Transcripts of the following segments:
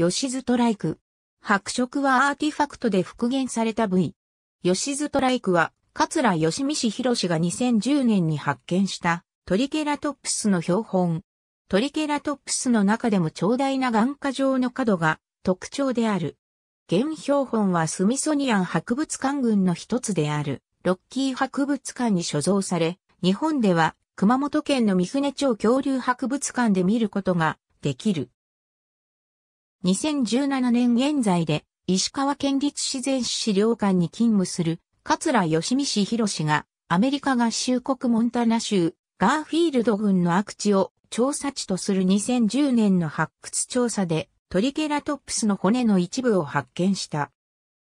吉ズトライク。白色はアーティファクトで復元された部位。吉ズトライクは、桂吉美氏博士が2010年に発見したトリケラトプスの標本。トリケラトプスの中でも長大な眼下状の角が特徴である。現標本はスミソニアン博物館群の一つである、ロッキー博物館に所蔵され、日本では熊本県の三船町恐竜博物館で見ることができる。2017年現在で、石川県立自然史資料館に勤務する、桂吉美氏博士が、アメリカ合衆国モンタナ州、ガーフィールド郡の悪地を調査地とする2010年の発掘調査で、トリケラトプスの骨の一部を発見した。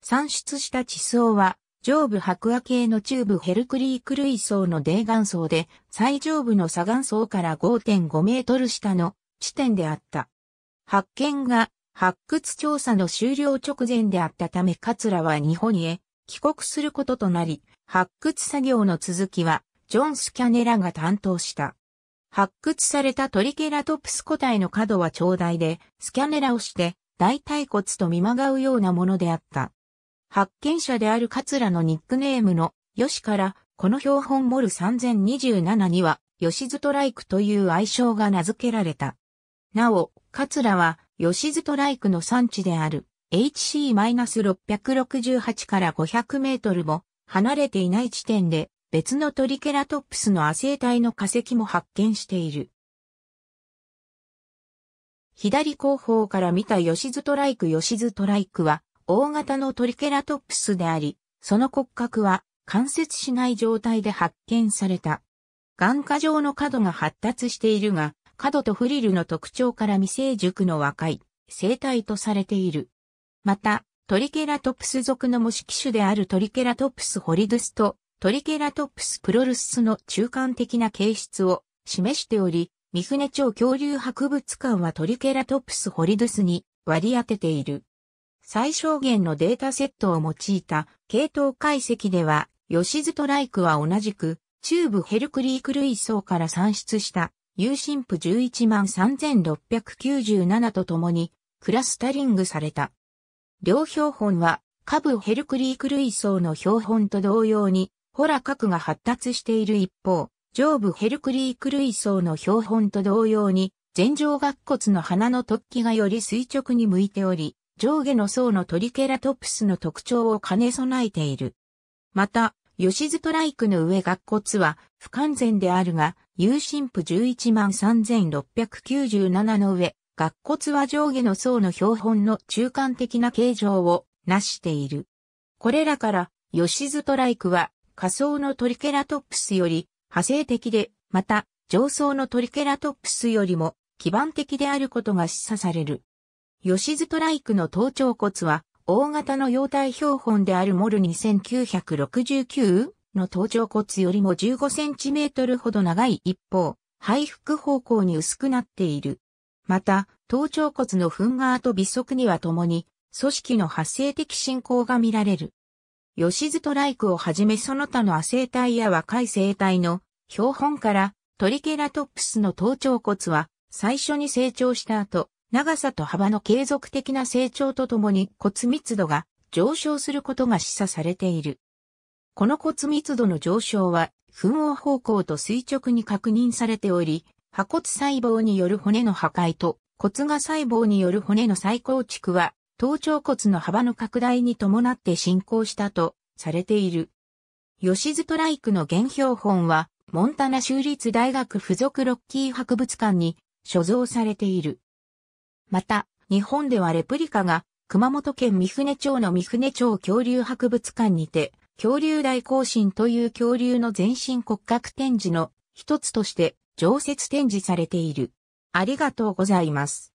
産出した地層は、上部白亜系の中部ヘルクリーク類層の泥岩層で、最上部の砂岩層から5.5メートル下の地点であった。発見が発掘調査の終了直前であったため桂は日本へ帰国することとなり、発掘作業の続きはジョン・スキャネラが担当した。発掘されたトリケラトプス個体の角は長大で、スキャネラをして大腿骨と見まがうようなものであった。発見者である桂のニックネームのヨシから、この標本モル3027には、ヨシズトライクという愛称が名付けられた。なお、カツラは、吉津トライクの産地である HC-668 から500メートルも離れていない地点で別のトリケラトプスの亜生体の化石も発見している。左後方から見た吉津トライク吉津トライクは大型のトリケラトプスであり、その骨格は関節しない状態で発見された。眼下上の角が発達しているが、角とフリルの特徴から未成熟の若い生態とされている。また、トリケラトプス属の模式種であるトリケラトプスホリドゥスとトリケラトプスプロルスの中間的な形質を示しており、三船町恐竜博物館はトリケラトプスホリドゥスに割り当てている。最小限のデータセットを用いた系統解析では、ヨシズトライクは同じく、チューブヘルクリーク類層から算出した有神父11万3697と共に、クラスタリングされた。両標本は、下部ヘルクリーク類層の標本と同様に、ホラ核が発達している一方、上部ヘルクリーク類層の標本と同様に、前上顎骨の鼻の突起がより垂直に向いており、上下の層のトリケラトプスの特徴を兼ね備えている。また、ヨシズトライクの上顎骨は不完全であるが、有神父11万3697の上、額骨は上下の層の標本の中間的な形状を成している。これらから、ヨシズトライクは、仮想のトリケラトップスより派生的で、また、上層のトリケラトップスよりも基盤的であることが示唆される。ヨシズトライクの頭頂骨は、大型の様体標本であるモル 2969? の頭頂骨よりも15センチメートルほど長い一方、背腹方向に薄くなっている。また、頭頂骨の粉側と微速にはともに、組織の発生的進行が見られる。吉津トライクをはじめその他の亜生体や若い生体の標本からトリケラトプスの頭頂骨は最初に成長した後、長さと幅の継続的な成長とともに骨密度が上昇することが示唆されている。この骨密度の上昇は、噴黄方向と垂直に確認されており、破骨細胞による骨の破壊と骨芽細胞による骨の再構築は、頭頂骨の幅の拡大に伴って進行したとされている。吉津トライクの原標本は、モンタナ州立大学附属ロッキー博物館に所蔵されている。また、日本ではレプリカが熊本県三船町の三船町恐竜博物館にて恐竜大行進という恐竜の全身骨格展示の一つとして常設展示されている。ありがとうございます。